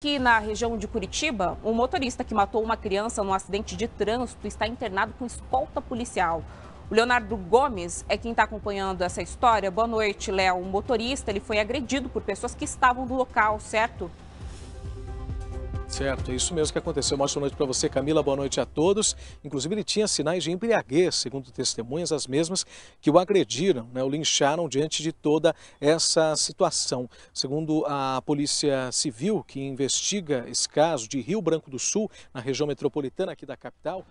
Aqui na região de Curitiba, um motorista que matou uma criança num acidente de trânsito está internado com escolta policial. O Leonardo Gomes é quem está acompanhando essa história. Boa noite, Léo. Um motorista ele foi agredido por pessoas que estavam no local, certo? certo, é isso mesmo que aconteceu. Uma boa noite para você, Camila. Boa noite a todos. Inclusive, ele tinha sinais de embriaguez, segundo testemunhas, as mesmas que o agrediram, né, o lincharam diante de toda essa situação. Segundo a Polícia Civil, que investiga esse caso de Rio Branco do Sul, na região metropolitana aqui da capital,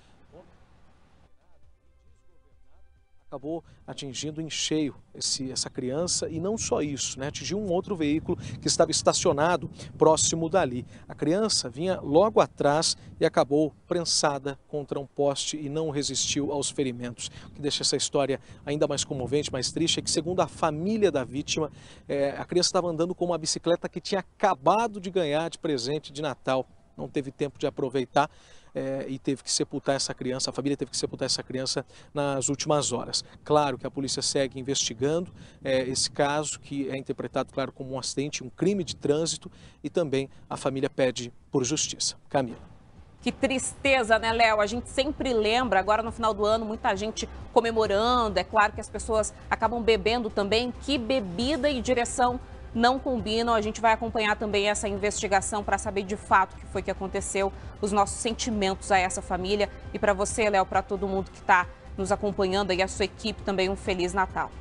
acabou atingindo em cheio esse, essa criança e não só isso, né? atingiu um outro veículo que estava estacionado próximo dali. A criança vinha logo atrás e acabou prensada contra um poste e não resistiu aos ferimentos. O que deixa essa história ainda mais comovente, mais triste, é que segundo a família da vítima, é, a criança estava andando com uma bicicleta que tinha acabado de ganhar de presente de Natal não teve tempo de aproveitar é, e teve que sepultar essa criança, a família teve que sepultar essa criança nas últimas horas. Claro que a polícia segue investigando é, esse caso, que é interpretado, claro, como um acidente, um crime de trânsito, e também a família pede por justiça. Camila. Que tristeza, né, Léo? A gente sempre lembra, agora no final do ano, muita gente comemorando. É claro que as pessoas acabam bebendo também. Que bebida e direção não combinam. A gente vai acompanhar também essa investigação para saber de fato o que foi que aconteceu, os nossos sentimentos a essa família. E para você, Léo, para todo mundo que está nos acompanhando e a sua equipe também, um Feliz Natal.